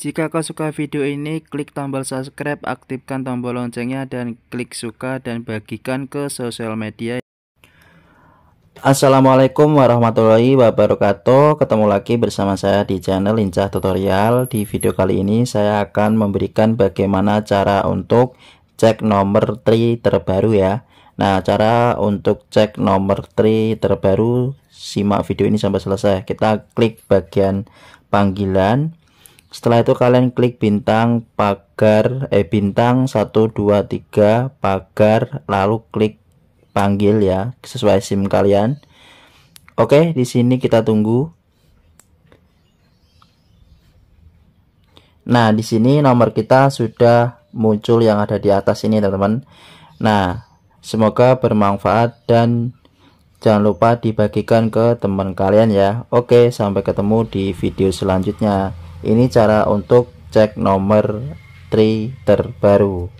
Jika kau suka video ini, klik tombol subscribe, aktifkan tombol loncengnya, dan klik suka dan bagikan ke sosial media. Assalamualaikum warahmatullahi wabarakatuh Ketemu lagi bersama saya di channel Lincah Tutorial Di video kali ini saya akan memberikan bagaimana cara untuk cek nomor 3 terbaru ya Nah cara untuk cek nomor 3 terbaru Simak video ini sampai selesai Kita klik bagian panggilan setelah itu kalian klik bintang pagar eh bintang 123 pagar lalu klik panggil ya sesuai SIM kalian. Oke, di sini kita tunggu. Nah, di sini nomor kita sudah muncul yang ada di atas ini, teman-teman. Nah, semoga bermanfaat dan jangan lupa dibagikan ke teman kalian ya. Oke, sampai ketemu di video selanjutnya ini cara untuk cek nomor tri terbaru